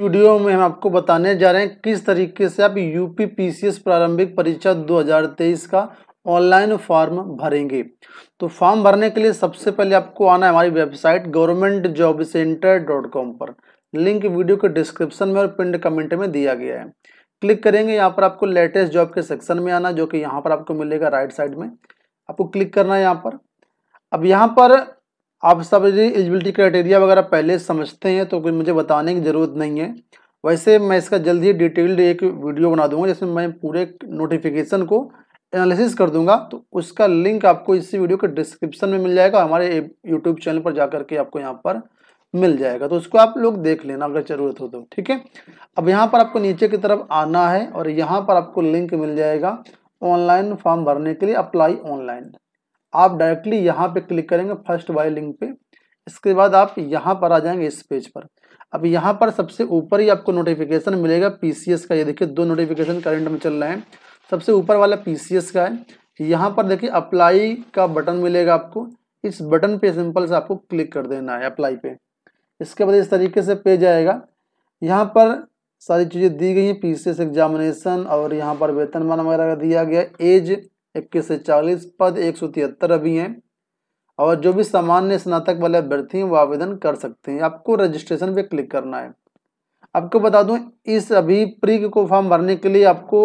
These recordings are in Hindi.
वीडियो में हम आपको बताने जा रहे हैं किस तरीके से आप यूपी पीसीएस प्रारंभिक परीक्षा 2023 का ऑनलाइन फॉर्म भरेंगे तो फॉर्म भरने के लिए सबसे पहले आपको आना है हमारी website government job centre dot com पर लिंक वीडियो के डिस्क्रिप्शन में और पिंड कमेंट में दिया गया है क्लिक करेंगे यहाँ पर आपको लेटेस्ट जॉब के सेक्शन में आना जो कि यहाँ पर आपको मिलेगा राइट साइड में आपको क्लिक करना है यहाँ पर अब यहाँ पर आप सब एलिजिबिलिटी क्राइटेरिया वगैरह पहले समझते हैं तो कोई मुझे बताने की ज़रूरत नहीं है वैसे मैं इसका जल्दी ही डिटेल्ड एक वीडियो बना दूंगा जिसमें मैं पूरे नोटिफिकेशन को एनालिसिस कर दूंगा तो उसका लिंक आपको इसी वीडियो के डिस्क्रिप्शन में मिल जाएगा हमारे यूट्यूब चैनल पर जा के आपको यहाँ पर मिल जाएगा तो उसको आप लोग देख लेना अगर ज़रूरत हो तो ठीक है अब यहाँ पर आपको नीचे की तरफ आना है और यहाँ पर आपको लिंक मिल जाएगा ऑनलाइन फॉर्म भरने के लिए अप्लाई ऑनलाइन आप डायरेक्टली यहाँ पे क्लिक करेंगे फर्स्ट वाई लिंक पे इसके बाद आप यहाँ पर आ जाएंगे इस पेज पर अब यहाँ पर सबसे ऊपर ही आपको नोटिफिकेशन मिलेगा पी का ये देखिए दो नोटिफिकेशन करेंट में चल रहे हैं सबसे ऊपर वाला पी का है यहाँ पर देखिए अप्लाई का बटन मिलेगा आपको इस बटन पे सिंपल से आपको क्लिक कर देना है अप्लाई पे इसके बाद इस तरीके से पेज आएगा यहाँ पर सारी चीज़ें दी गई हैं पीसीएस एग्जामिनेशन और यहाँ पर वेतनमान वगैरह दिया गया एज इक्कीस से चालीस पद एक सौ तिहत्तर अभी हैं और जो भी सामान्य स्नातक वाले अभ्यर्थी हैं वो आवेदन कर सकते हैं आपको रजिस्ट्रेशन पे क्लिक करना है आपको बता दूं इस अभी प्री को फॉर्म भरने के लिए आपको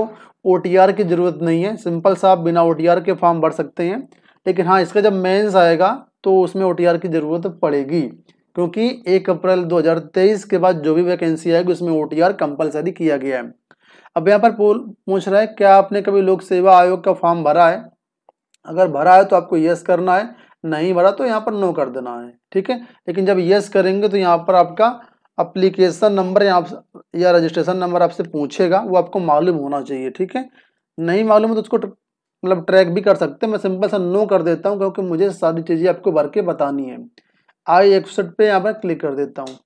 ओ की ज़रूरत नहीं है सिंपल सा आप बिना ओ के फॉर्म भर सकते हैं लेकिन हाँ इसका जब मेन्स आएगा तो उसमें ओ की ज़रूरत पड़ेगी क्योंकि एक अप्रैल 2023 के बाद जो भी वैकेंसी आएगी उसमें ओ टी कंपलसरी किया गया है अब यहाँ पर पूछ रहा है क्या आपने कभी लोक सेवा आयोग का फॉर्म भरा है अगर भरा है तो आपको यस करना है नहीं भरा तो यहाँ पर नो कर देना है ठीक है लेकिन जब यस करेंगे तो यहाँ पर आपका अप्लीकेशन नंबर या या रजिस्ट्रेशन नंबर आपसे पूछेगा वो आपको मालूम होना चाहिए ठीक है नहीं मालूम है तो उसको मतलब ट्रैक भी कर सकते हैं मैं सिंपल सा नो कर देता हूँ क्योंकि मुझे सारी चीज़ें आपको भर के बतानी है आई एक्सट पे यहाँ पर क्लिक कर देता हूँ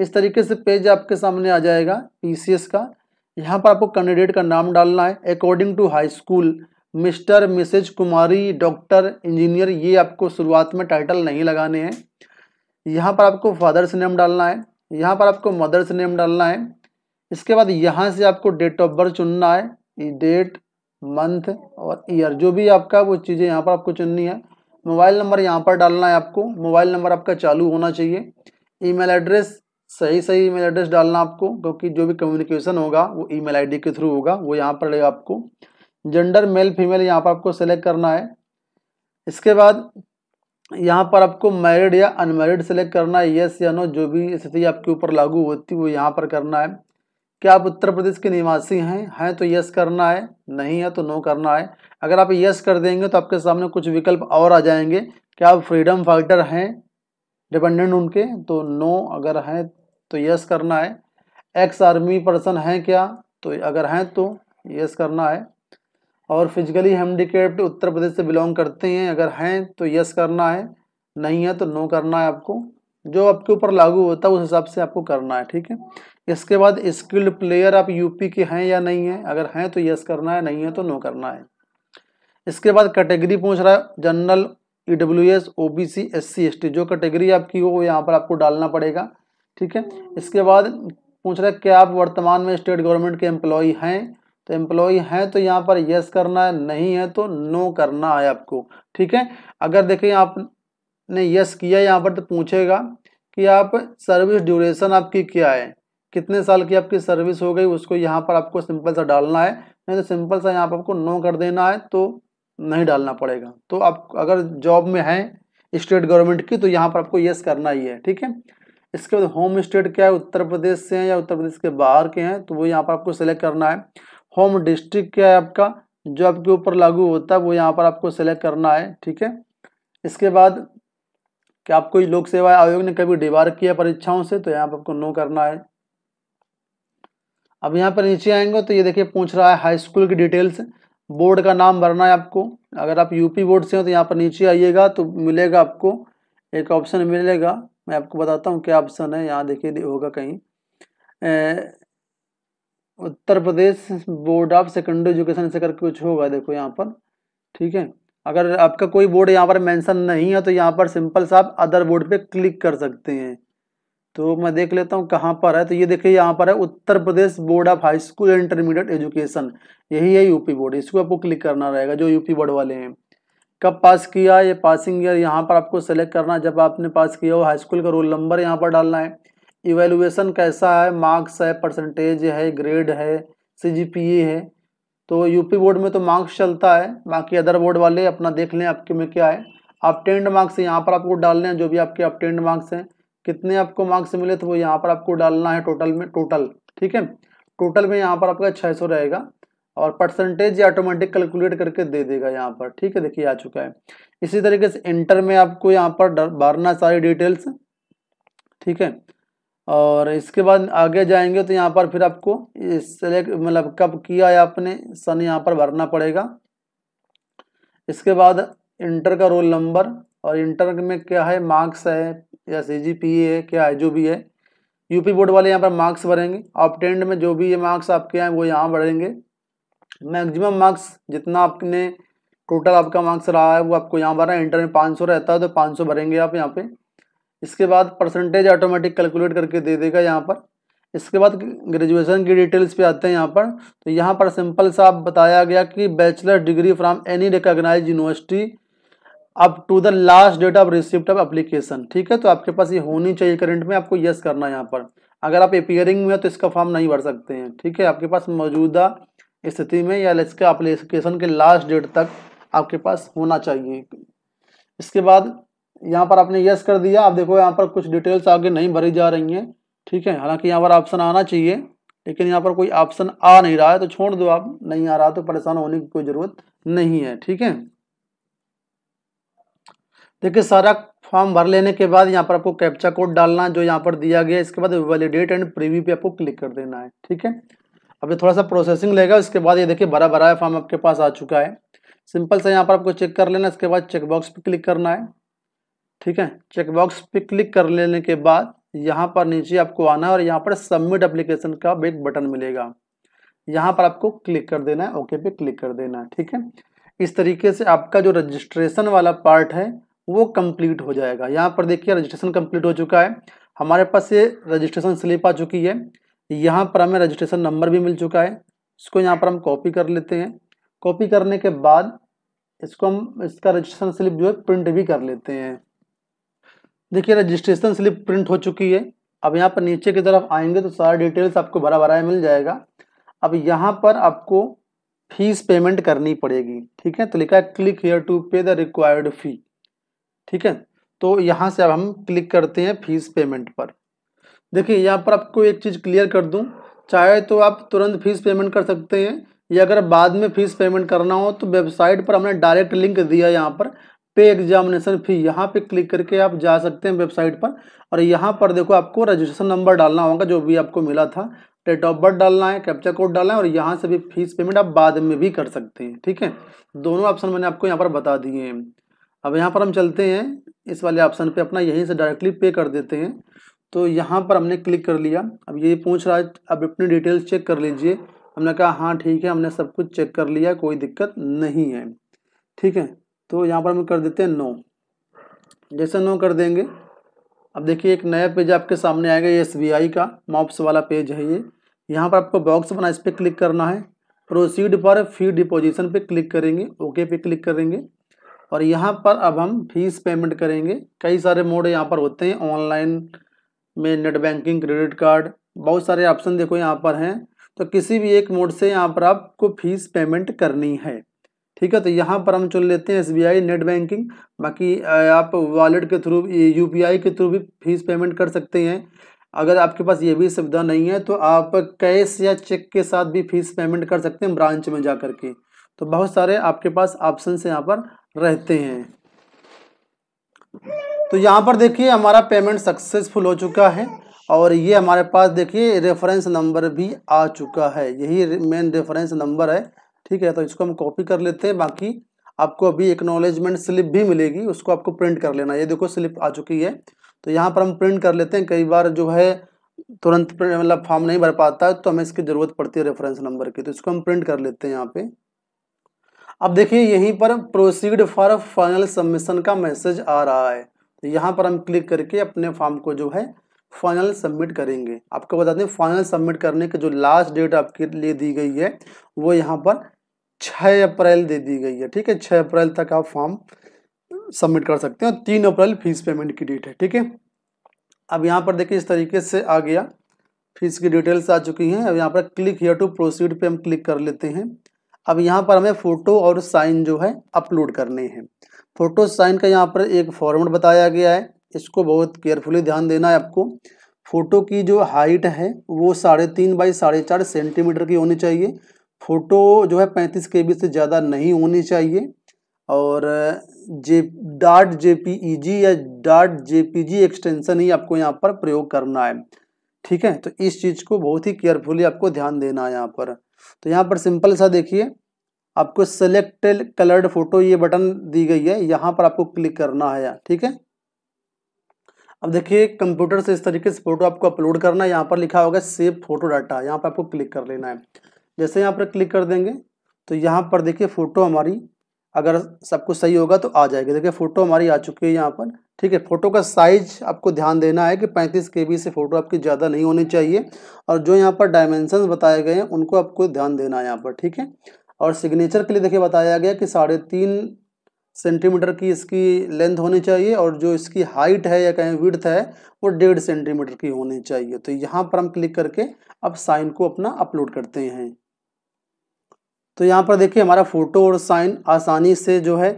इस तरीके से पेज आपके सामने आ जाएगा पीसीएस का यहाँ पर आपको कैंडिडेट का नाम डालना है according to high school mister missus कुमारी डॉक्टर इंजीनियर ये आपको शुरुआत में टाइटल नहीं लगाने हैं यहाँ पर आपको फादर्स नेम डालना है यहाँ पर आपको मदर्स नेम डालना है इसके बाद यहाँ से आपको डेट ऑफ बर्थ चुनना है डेट मंथ और ईयर जो भी आपका वो चीज़ें यहाँ पर आपको चुननी है मोबाइल नंबर यहाँ पर डालना है आपको मोबाइल नंबर आपका चालू होना चाहिए ईमेल एड्रेस सही सही ईमेल एड्रेस डालना आपको क्योंकि जो भी कम्युनिकेशन होगा वो ईमेल आईडी के थ्रू होगा वो यहाँ पर लगेगा आपको जेंडर मेल फीमेल यहाँ पर आपको सेलेक्ट करना है इसके बाद यहाँ पर आपको मैरिड या अनमेरिड सेलेक्ट करना है येस या नो जो भी स्थिति आपके ऊपर लागू होती वो यहाँ पर करना है क्या आप उत्तर प्रदेश के निवासी हैं हैं तो यस करना है नहीं है तो नो करना है अगर आप यस कर देंगे तो आपके सामने कुछ विकल्प और आ जाएंगे क्या आप फ्रीडम फाइटर हैं डिपेंडेंट उनके तो नो अगर हैं तो यस करना है एक्स आर्मी पर्सन हैं क्या तो अगर हैं तो यस करना है और फिजिकली हैंडीकेप्ड उत्तर प्रदेश से बिलोंग करते हैं अगर हैं तो यस करना है नहीं है तो नो करना है आपको जो आपके ऊपर लागू होता है उस हिसाब से आपको करना है ठीक है इसके बाद स्किल्ड प्लेयर आप यूपी के हैं या नहीं है अगर हैं तो यस करना है नहीं है तो नो करना है इसके बाद कैटेगरी पूछ रहा है general E W S O B C S C S T जो कैटेगरी आपकी हो वो यहाँ पर आपको डालना पड़ेगा ठीक है इसके बाद पूछ रहा है क्या आप वर्तमान में स्टेट गवर्नमेंट के एम्प्लॉय हैं तो एम्प्लॉय हैं तो यहाँ पर यस करना है नहीं है तो नो करना है आपको ठीक है अगर देखें आपने यस किया यहाँ पर तो पूछेगा कि आप सर्विस ड्यूरेशन आपकी क्या है कितने साल की आपकी सर्विस हो गई उसको यहाँ पर आपको सिंपल सा डालना है नहीं तो सिंपल सा यहाँ पर आपको नो कर देना है तो नहीं डालना पड़ेगा तो आप अगर जॉब में हैं स्टेट गवर्नमेंट की तो यहाँ पर आपको यस करना ही है ठीक है इसके बाद होम स्टेट क्या है उत्तर प्रदेश से हैं या उत्तर प्रदेश के बाहर के हैं तो वो यहाँ पर आपको सेलेक्ट करना है होम डिस्ट्रिक्ट क्या है आपका जो आपके ऊपर लागू होता है वो यहाँ पर आपको सेलेक्ट करना है ठीक है इसके बाद क्या आपको लोक सेवा आयोग ने कभी डिबार किया परीक्षाओं से तो यहाँ पर आपको नो करना है अब यहाँ पर नीचे आएंगे तो ये देखिए पूछ रहा है हाई स्कूल की डिटेल्स बोर्ड का नाम भरना है आपको अगर आप यूपी बोर्ड से हो तो यहाँ पर नीचे आइएगा तो मिलेगा आपको एक ऑप्शन मिलेगा मैं आपको बताता हूँ क्या ऑप्शन है यहाँ देखिए होगा कहीं ए, Uttar Pradesh board of secondary education से करके कुछ होगा देखो यहाँ पर ठीक है अगर आपका कोई बोर्ड यहाँ पर मेंशन नहीं है तो यहाँ पर सिंपल सा आप अदर बोर्ड पे क्लिक कर सकते हैं तो मैं देख लेता हूँ कहाँ पर है तो ये देखिए यहाँ पर है Uttar Pradesh board of high school intermediate education यही है यूपी बोर्ड इसको आपको क्लिक करना रहेगा जो यूपी बोर्ड वाले हैं कब पास किया ये पासिंग ईयर यहाँ पर आपको सेलेक्ट करना जब आपने पास किया हो हाई स्कूल का रोल नंबर यहाँ पर डालना है इवेलुएसन कैसा है मार्क्स है परसेंटेज है ग्रेड है सी e है तो यूपी बोर्ड में तो मार्क्स चलता है बाकी अदर बोर्ड वाले अपना देख लें आपके में क्या है अपटेंड मार्क्स यहाँ पर आपको डालने हैं जो भी आपके अपटेंड मार्क्स हैं कितने आपको मार्क्स मिले तो वो यहाँ पर आपको डालना है टोटल में टोटल ठीक है टोटल में यहाँ पर आपका 600 रहेगा और परसेंटेज ऑटोमेटिक कैलकुलेट करके दे देगा यहाँ पर ठीक है देखिए आ चुका है इसी तरीके से इंटर में आपको यहाँ पर भरना सारी डिटेल्स ठीक है और इसके बाद आगे जाएंगे तो यहाँ पर फिर आपको सेलेक्ट मतलब कब किया है आपने सन यहाँ पर भरना पड़ेगा इसके बाद इंटर का रोल नंबर और इंटर में क्या है मार्क्स है या सी जी पी है क्या है जो भी है यूपी बोर्ड वाले यहाँ पर मार्क्स भरेंगे ऑप्टेंड में जो भी ये मार्क्स आपके हैं वो यहाँ भरेंगे मैक्सिमम मार्क्स जितना आपने टोटल आपका मार्क्स रहा है वो आपको यहाँ भरा है इंटर में पाँच सौ रहता है तो पाँच सौ भरेंगे आप यहाँ पे इसके बाद परसेंटेज ऑटोमेटिक कैलकुलेट करके दे देगा यहाँ पर इसके बाद ग्रेजुएशन की डिटेल्स पे आते हैं यहाँ पर तो यहाँ पर सिंपल सा आप बताया गया कि bachelor degree from any recognise university up to the last date of receipt of application ठीक है तो आपके पास ये होनी चाहिए करंट में आपको येस करना है यहाँ पर अगर आप अपियरिंग में हो तो इसका फॉर्म नहीं भर सकते हैं ठीक है आपके पास मौजूदा स्थिति में या इसके अप्लीकेशन के लास्ट डेट तक आपके पास होना चाहिए इसके बाद यहाँ पर आपने यस कर दिया आप देखो यहाँ पर कुछ डिटेल्स आगे नहीं भरी जा रही हैं ठीक है हालांकि यहाँ पर ऑप्शन आना चाहिए लेकिन यहाँ पर कोई ऑप्शन आ नहीं रहा है तो छोड़ दो आप नहीं आ रहा तो परेशान होने की कोई ज़रूरत नहीं है ठीक है देखिए सारा फॉर्म भर लेने के बाद यहाँ पर आपको कैप्चा कोड डालना जो यहाँ पर दिया गया है इसके बाद वैलिडेट एंड प्रीव्यू पे आपको क्लिक कर देना है ठीक है अब ये थोड़ा सा प्रोसेसिंग लेगा उसके बाद ये देखिए भरा भरा है फॉर्म आपके पास आ चुका है सिंपल से यहाँ पर आपको चेक कर लेना इसके बाद चेकबॉक्स पर क्लिक करना है ठीक है चेकबॉक्स पर क्लिक कर लेने के बाद यहाँ पर नीचे आपको आना है और यहाँ पर सबमिट अप्लीकेशन का एक बटन मिलेगा यहाँ पर आपको क्लिक कर देना है ओके पे क्लिक कर देना है ठीक है इस तरीके से आपका जो रजिस्ट्रेशन वाला पार्ट है वो कंप्लीट हो जाएगा यहाँ पर देखिए रजिस्ट्रेशन कंप्लीट हो चुका है हमारे पास ये रजिस्ट्रेशन स्लिप आ चुकी है यहाँ पर हमें रजिस्ट्रेशन नंबर भी मिल चुका है इसको यहाँ पर हम कॉपी कर लेते हैं कॉपी करने के बाद इसको हम इसका रजिस्ट्रेशन स्लिप जो है प्रिंट भी कर लेते हैं देखिए रजिस्ट्रेशन स्लिप प्रिंट हो चुकी है अब यहाँ पर नीचे की तरफ आएंगे तो सारा डिटेल्स आपको भरा भरा मिल जाएगा अब यहाँ पर आपको फीस पेमेंट करनी पड़ेगी ठीक है तो लिखा है click here to pay the required fee ठीक है तो यहाँ से अब हम क्लिक करते हैं फीस पेमेंट पर देखिए यहाँ पर आपको एक चीज़ क्लियर कर दूँ चाहे तो आप तुरंत फीस पेमेंट कर सकते हैं या अगर बाद में फीस पेमेंट करना हो तो वेबसाइट पर हमने डायरेक्ट लिंक दिया यहाँ पर पे एग्जामिनेशन फी यहाँ पे क्लिक करके आप जा सकते हैं वेबसाइट पर और यहाँ पर देखो आपको रजिस्ट्रेशन नंबर डालना होगा जो भी आपको मिला था डेट ऑफ बर्थ डालना है कैप्चा कोड डालना है और यहाँ से भी फीस पेमेंट आप बाद में भी कर सकते हैं ठीक है दोनों ऑप्शन मैंने आपको यहाँ पर बता दिए हैं अब यहाँ पर हम चलते हैं इस वाले ऑप्शन पर अपना यहीं से डायरेक्टली पे कर देते हैं तो यहाँ पर हमने क्लिक कर लिया अब ये पूछ रहा है अब अपनी डिटेल्स चेक कर लीजिए हमने कहा हाँ ठीक है हमने सब कुछ चेक कर लिया कोई दिक्कत नहीं है ठीक है तो यहाँ पर हम कर देते हैं नो जैसे नो कर देंगे अब देखिए एक नया पेज आपके सामने आएगा ये एस का मॉप्स वाला पेज है ये यहाँ पर आपको बॉक्स बना इस पर क्लिक करना है प्रोसीड पर फी डिपोजिशन पे क्लिक करेंगे ओके पे क्लिक करेंगे और यहाँ पर अब हम फीस पेमेंट करेंगे कई सारे मोड यहाँ पर होते हैं ऑनलाइन में नेट बैंकिंग क्रेडिट कार्ड बहुत सारे ऑप्शन देखो यहाँ पर हैं तो किसी भी एक मोड से यहाँ पर आपको फीस पेमेंट करनी है ठीक है तो यहाँ पर हम चुन लेते हैं एस नेट बैंकिंग बाकी आप वॉलेट के थ्रू यू के थ्रू भी फीस पेमेंट कर सकते हैं अगर आपके पास ये भी सुविधा नहीं है तो आप कैश या चेक के साथ भी फीस पेमेंट कर सकते हैं ब्रांच में जा के तो बहुत सारे आपके पास ऑप्शन यहाँ पर रहते हैं तो यहाँ पर देखिए हमारा पेमेंट सक्सेसफुल हो चुका है और ये हमारे पास देखिए रेफरेंस नंबर भी आ चुका है यही मेन रेफरेंस नंबर है ठीक है तो इसको हम कॉपी कर लेते हैं बाकी आपको अभी एक्नॉलेजमेंट स्लिप भी मिलेगी उसको आपको प्रिंट कर लेना ये देखो स्लिप आ चुकी है तो यहाँ पर हम प्रिंट कर लेते हैं कई बार जो है तुरंत मतलब फॉर्म नहीं भर पाता है तो हमें इसकी ज़रूरत पड़ती है रेफरेंस नंबर की तो इसको हम प्रिंट कर लेते हैं यहाँ पे अब देखिए यहीं पर प्रोसीड फॉर फाइनल सबमिशन का मैसेज आ रहा है तो यहाँ पर हम क्लिक करके अपने फॉर्म को जो है फाइनल सबमिट करेंगे आपको बता दें फाइनल सबमिट करने की जो लास्ट डेट आपके लिए दी गई है वो यहाँ पर छः अप्रैल दे दी गई है ठीक है छः अप्रैल तक आप फॉर्म सबमिट कर सकते हैं तीन अप्रैल फीस पेमेंट की डेट है ठीक है अब यहाँ पर देखिए इस तरीके से आ गया फीस की डिटेल्स आ चुकी हैं अब यहाँ पर क्लिक हेयर टू प्रोसीड पे हम क्लिक कर लेते हैं अब यहाँ पर हमें फ़ोटो और साइन जो है अपलोड करने हैं फोटोसाइन का यहाँ पर एक फॉर्मेट बताया गया है इसको बहुत केयरफुली ध्यान देना है आपको फ़ोटो की जो हाइट है वो साढ़े तीन बाई साढ़े चार सेंटीमीटर की होनी चाहिए फ़ोटो जो है पैंतीस के से ज़्यादा नहीं होनी चाहिए और J dot J P E G या dot J P G extension ही आपको यहाँ पर प्रयोग करना है ठीक है तो इस चीज़ को बहुत ही केयरफुली आपको ध्यान देना है यहाँ पर तो यहाँ पर सिंपल सा देखिए आपको सेलेक्ट कलर्ड फोटो ये बटन दी गई है यहाँ पर आपको क्लिक करना है ठीक है अब देखिए कंप्यूटर से इस तरीके से फोटो आपको अपलोड करना है यहाँ पर लिखा होगा सेव फोटो डाटा यहाँ पर आपको क्लिक कर लेना है जैसे यहाँ पर क्लिक कर देंगे तो यहाँ पर देखिए फ़ोटो हमारी अगर सब कुछ सही होगा तो आ जाएगी देखिए फ़ोटो हमारी आ चुकी है यहाँ पर ठीक है फ़ोटो का साइज आपको ध्यान देना है कि पैंतीस के से फ़ोटो आपकी ज़्यादा नहीं होनी चाहिए और जो यहाँ पर डायमेंशन बताए गए हैं उनको आपको ध्यान देना है यहाँ पर ठीक है और सिग्नेचर के लिए देखिए बताया गया कि साढ़े तीन सेंटीमीटर की इसकी लेंथ होनी चाहिए और जो इसकी हाइट है या कहें विड्थ है वो डेढ़ सेंटीमीटर की होनी चाहिए तो यहाँ पर हम क्लिक करके अब साइन को अपना अपलोड करते हैं तो यहाँ पर देखिए हमारा फोटो और साइन आसानी से जो है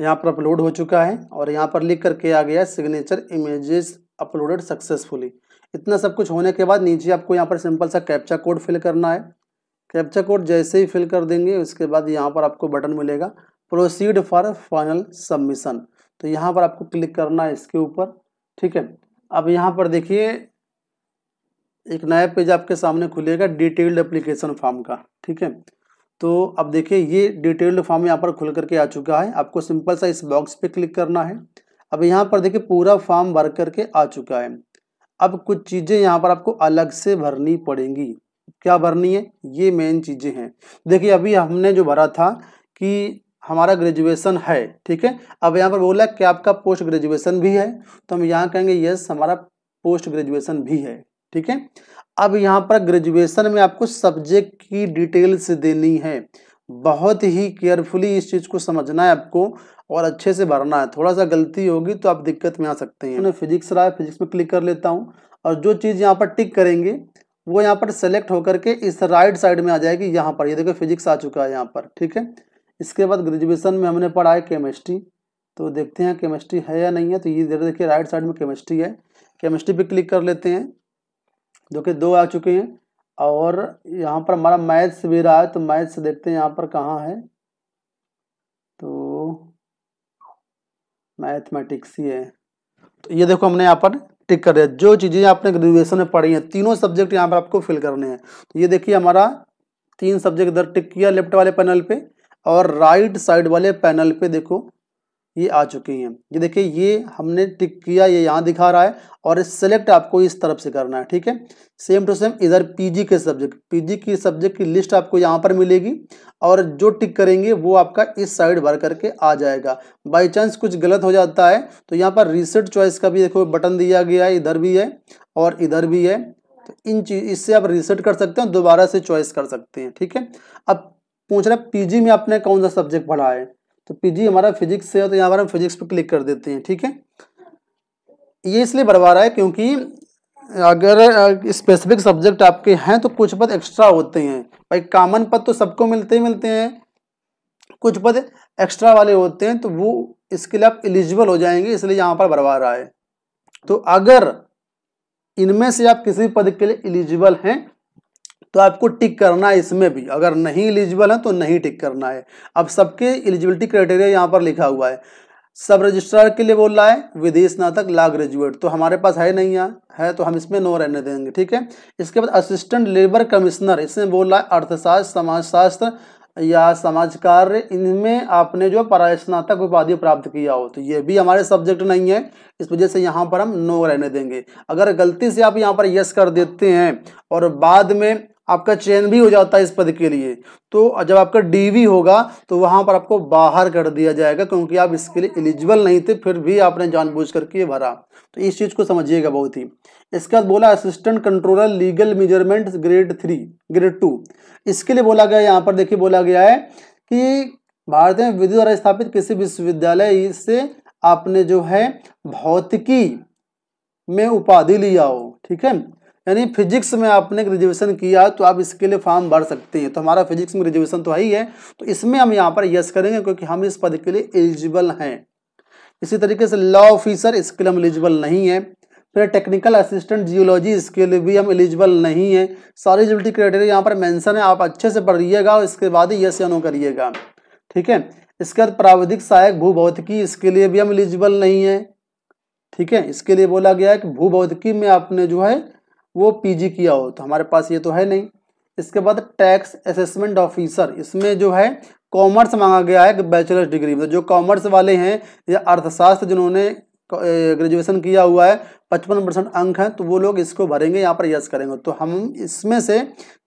यहाँ पर अपलोड हो चुका है और यहाँ पर लिख करके आ गया सिग्नेचर इमेजेस अपलोडेड सक्सेसफुली इतना सब कुछ होने के बाद नीचे आपको यहाँ पर सिंपल सा कैप्चा कोड फिल करना है कैप्चा कोड जैसे ही फिल कर देंगे उसके बाद यहाँ पर आपको बटन मिलेगा प्रोसीड फॉर फाइनल सबमिशन तो यहाँ पर आपको क्लिक करना है इसके ऊपर ठीक है अब यहाँ पर देखिए एक नया पेज आपके सामने खुलेगा डिटेल्ड एप्लीकेशन फॉर्म का ठीक है तो अब देखिए ये डिटेल्ड फॉर्म यहाँ पर खुल करके आ चुका है आपको सिंपल सा इस बॉक्स पे क्लिक करना है अब यहाँ पर देखिए पूरा फॉर्म भर करके आ चुका है अब कुछ चीज़ें यहाँ पर आपको अलग से भरनी पड़ेंगी क्या भरनी है ये मेन चीज़ें हैं देखिए अभी हमने जो भरा था कि हमारा ग्रेजुएशन है ठीक है अब यहाँ पर बोला कि आपका पोस्ट ग्रेजुएशन भी है तो हम यहाँ कहेंगे यस हमारा पोस्ट ग्रेजुएशन भी है ठीक है अब यहाँ पर ग्रेजुएशन में आपको सब्जेक्ट की डिटेल्स देनी है बहुत ही केयरफुली इस चीज़ को समझना है आपको और अच्छे से भरना है थोड़ा सा गलती होगी तो आप दिक्कत में आ सकते हैं फिजिक्स रहा है फिजिक्स में क्लिक कर लेता हूँ और जो चीज़ यहाँ पर टिक करेंगे वो यहाँ पर सेलेक्ट होकर के इस राइट साइड में आ जाएगी यहाँ पर ये यह देखो फिजिक्स आ चुका है यहाँ पर ठीक है इसके बाद ग्रेजुएशन में हमने पढ़ा है केमिस्ट्री तो देखते हैं केमिस्ट्री है या नहीं है तो ये इधर देखिए राइट साइड में केमिस्ट्री है केमिस्ट्री पे क्लिक कर लेते हैं जो कि दो आ चुके हैं और यहाँ पर हमारा मैथ्स भी रहा है तो मैथ्स देखते हैं यहाँ पर कहाँ है तो मैथमेटिक्स ही है तो ये देखो हमने यहाँ पर टिक कर दिया जो चीज़ें आपने ग्रेजुएशन में पढ़ी हैं तीनों सब्जेक्ट यहाँ पर आपको फिल करने हैं तो ये देखिए हमारा तीन सब्जेक्ट इधर टिक किया लेफ्ट वाले पैनल पे और राइट साइड वाले पैनल पे देखो ये आ चुकी हैं ये देखिए ये हमने टिक किया ये यहाँ दिखा रहा है और सेलेक्ट आपको इस तरफ से करना है ठीक है सेम टू सेम इधर पीजी के सब्जेक्ट पीजी की सब्जेक्ट की लिस्ट आपको यहाँ पर मिलेगी और जो टिक करेंगे वो आपका इस साइड भर करके आ जाएगा बाय चांस कुछ गलत हो जाता है तो यहाँ पर रिसेट चॉइस का भी देखो बटन दिया गया है इधर भी है और इधर भी है तो इन चीज इससे आप रिसेट कर सकते हैं दोबारा से चॉइस कर सकते हैं ठीक है अब पूछ रहे पी में आपने कौन सा सब्जेक्ट पढ़ा है तो पीजी हमारा फिजिक्स से है तो यहाँ पर हम फिजिक्स पर क्लिक कर देते हैं ठीक है ये इसलिए बढ़वा रहा है क्योंकि अगर स्पेसिफिक सब्जेक्ट आपके हैं तो कुछ पद एक्स्ट्रा होते हैं भाई कॉमन पद तो सबको मिलते ही मिलते हैं कुछ पद एक्स्ट्रा वाले होते हैं तो वो इसके लिए आप एलिजिबल हो जाएंगे इसलिए यहाँ पर बढ़वा रहा है तो अगर इनमें से आप किसी पद के लिए एलिजिबल हैं तो आपको टिक करना है इसमें भी अगर नहीं एलिजिबल है तो नहीं टिक करना है अब सबके एलिजिबिलिटी क्राइटेरिया यहाँ पर लिखा हुआ है सब रजिस्ट्रार के लिए बोल रहा है विदेश स्नातक ला ग्रेजुएट तो हमारे पास है नहीं यहाँ है तो हम इसमें नो रहने देंगे ठीक है इसके बाद असिस्टेंट लेबर कमिश्नर इसमें बोल रहा है अर्थशास्त्र समाजशास्त्र या समाज कार्य इनमें आपने जो परास्नातक उपाधि प्राप्त किया हो तो ये भी हमारे सब्जेक्ट नहीं है इस वजह से यहाँ पर हम नो रहने देंगे अगर गलती से आप यहाँ पर यस कर देते हैं और बाद में आपका चयन भी हो जाता है इस पद के लिए तो जब आपका डीवी होगा तो वहाँ पर आपको बाहर कर दिया जाएगा क्योंकि आप इसके लिए एलिजिबल नहीं थे फिर भी आपने जानबूझ करके भरा तो इस चीज़ को समझिएगा बहुत ही इसके बाद बोला assistant controller legal measurement grade three grade two इसके लिए बोला गया यहाँ पर देखिए बोला गया है कि भारत में विधि द्वारा स्थापित किसी विश्वविद्यालय से आपने जो है भौतिकी में उपाधि लिया हो ठीक है यानी फिजिक्स में आपने ग्रेजुएशन किया तो आप इसके लिए फॉर्म भर सकते हैं तो हमारा फिजिक्स में ग्रेजुएशन तो है ही है तो इसमें हम यहाँ पर यस करेंगे क्योंकि हम इस पद के लिए एलिजिबल हैं इसी तरीके से लॉ ऑफिसर इसके लिए हम एलिजिबल नहीं है फिर टेक्निकल असिस्टेंट जियोलॉजी इसके लिए भी हम एलिजिबल नहीं है सारी एलिजिबिलिटी क्राइटेरिया यहाँ पर मैंसन है आप अच्छे से पढ़िएगा और इसके बाद ही यस या नो करिएगा ठीक है इसके बाद प्राविधिक सहायक भू भौतिकी इसके लिए भी हम एलिजिबल नहीं है ठीक है इसके लिए बोला गया है कि भू भौतिकी में आपने जो है वो पीजी किया हो तो हमारे पास ये तो है नहीं इसके बाद टैक्स असेसमेंट ऑफिसर इसमें जो है कॉमर्स मांगा गया है बैचलर्स डिग्री मतलब जो कॉमर्स वाले हैं या अर्थशास्त्र जिन्होंने ग्रेजुएशन किया हुआ है पचपन परसेंट अंक हैं तो वो लोग इसको भरेंगे यहाँ पर यस करेंगे तो हम इसमें से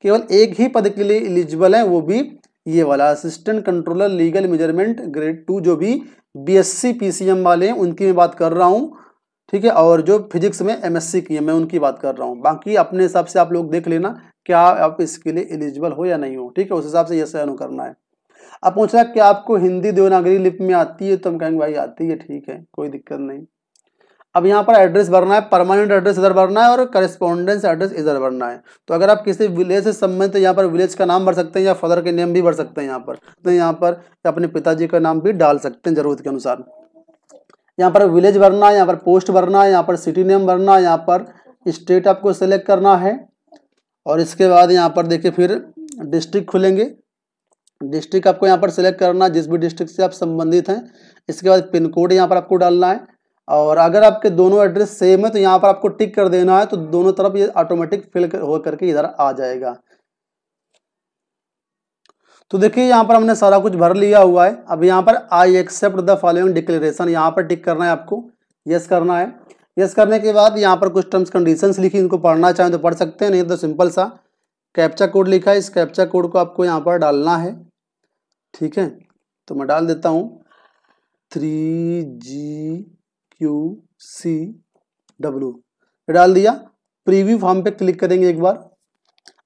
केवल एक ही पद के लिए एलिजिबल हैं वो भी ये वाला assistant controller legal measurement grade two जो भी बी एस वाले हैं उनकी मैं बात कर रहा हूँ ठीक है और जो फिजिक्स में एम एस है मैं उनकी बात कर रहा हूँ बाकी अपने हिसाब से आप लोग देख लेना क्या आप इसके लिए एलिजिबल हो या नहीं हो ठीक है उस हिसाब से यह सहन करना है अब पूछ रहा है कि आपको हिंदी देवनागरी लिप में आती है तो हम कहेंगे भाई आती है ठीक है कोई दिक्कत नहीं अब यहाँ पर एड्रेस भरना है परमानेंट एड्रेस इधर भरना है और करस्पॉन्डेंस एड्रेस इधर भरना है तो अगर आप किसी विलेज से संबंधित तो यहाँ पर विलेज का नाम भर सकते हैं या फादर के नेम भी भर सकते हैं यहाँ पर तो यहाँ पर अपने पिताजी का नाम भी डाल सकते हैं जरूरत के अनुसार यहाँ पर विलेज भरना है यहाँ पर पोस्ट भरना है यहाँ पर सिटी नेम भरना है यहाँ पर स्टेट आपको सेलेक्ट करना है और इसके बाद यहाँ पर देखिए फिर डिस्ट्रिक्ट खुलेंगे डिस्ट्रिक्ट आपको यहाँ पर सिलेक्ट करना है जिस भी डिस्ट्रिक्ट से आप संबंधित हैं इसके बाद पिन कोड यहाँ पर आपको डालना है और अगर आपके दोनों एड्रेस सेम है तो यहाँ पर आपको टिक कर देना है तो दोनों तरफ ये ऑटोमेटिक फिल हो करके इधर आ जाएगा तो देखिए यहाँ पर हमने सारा कुछ भर लिया हुआ है अब यहाँ पर I accept the following declaration यहाँ पर टिक करना है आपको यस करना है यस करने के बाद यहाँ पर कुछ टर्म्स कंडीशन लिखी इनको पढ़ना चाहें तो पढ़ सकते हैं नहीं तो सिंपल सा कैप्चा कोड लिखा है इस कैप्चा कोड को आपको यहाँ पर डालना है ठीक है तो मैं डाल देता हूँ three G Q C W डाल दिया प्रीव्यू फॉर्म पे क्लिक करेंगे एक बार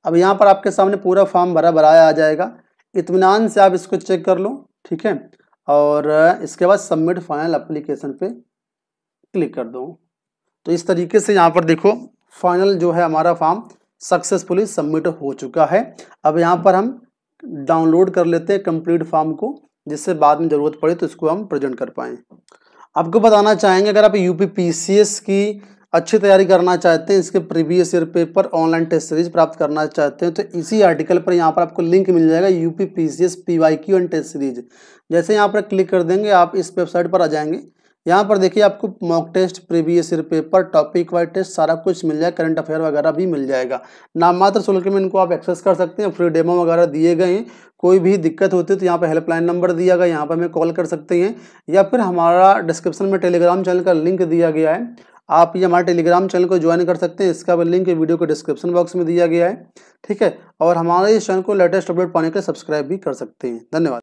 अब यहाँ पर आपके सामने पूरा फॉर्म भरा भराया आ जाएगा इतमान से आप इसको चेक कर लो ठीक है और इसके बाद सबमिट फाइनल अप्लीकेशन पे क्लिक कर दो तो इस तरीके से यहाँ पर देखो फाइनल जो है हमारा फॉर्म सक्सेसफुली सबमिट हो चुका है अब यहाँ पर हम डाउनलोड कर लेते हैं कंप्लीट फॉर्म को जिससे बाद में ज़रूरत पड़े तो इसको हम प्रेजेंट कर पाएँ आपको बताना चाहेंगे अगर आप यू की अच्छी तैयारी करना चाहते हैं इसके previous year paper online test series प्राप्त करना चाहते हैं तो इसी आर्टिकल पर यहाँ पर आपको लिंक मिल जाएगा U P P C S P Y Q and test series जैसे यहाँ पर क्लिक कर देंगे आप इस वेबसाइट पर आ जाएंगे यहाँ पर देखिए आपको mock test previous year paper topic wise test सारा कुछ मिल जाएगा करंट अफेयर वगैरह भी मिल जाएगा नाम मात्र शुल्क में इनको आप एक्सेस कर सकते हैं फ्री डेमो वगैरह दिए गए हैं कोई भी दिक्कत होती है तो यहाँ पर हेल्पलाइन नंबर दिया गया यहाँ पर हमें कॉल कर सकते हैं या फिर हमारा डिस्क्रिप्शन में टेलीग्राम चैनल का लिंक दिया गया है आप ये हमारे टेलीग्राम चैनल को ज्वाइन कर सकते हैं इसका लिंक वीडियो को डिस्क्रिप्शन बॉक्स में दिया गया है ठीक है और हमारे इस चैनल को लेटेस्ट अपडेट पाने के लिए सब्सक्राइब भी कर सकते हैं धन्यवाद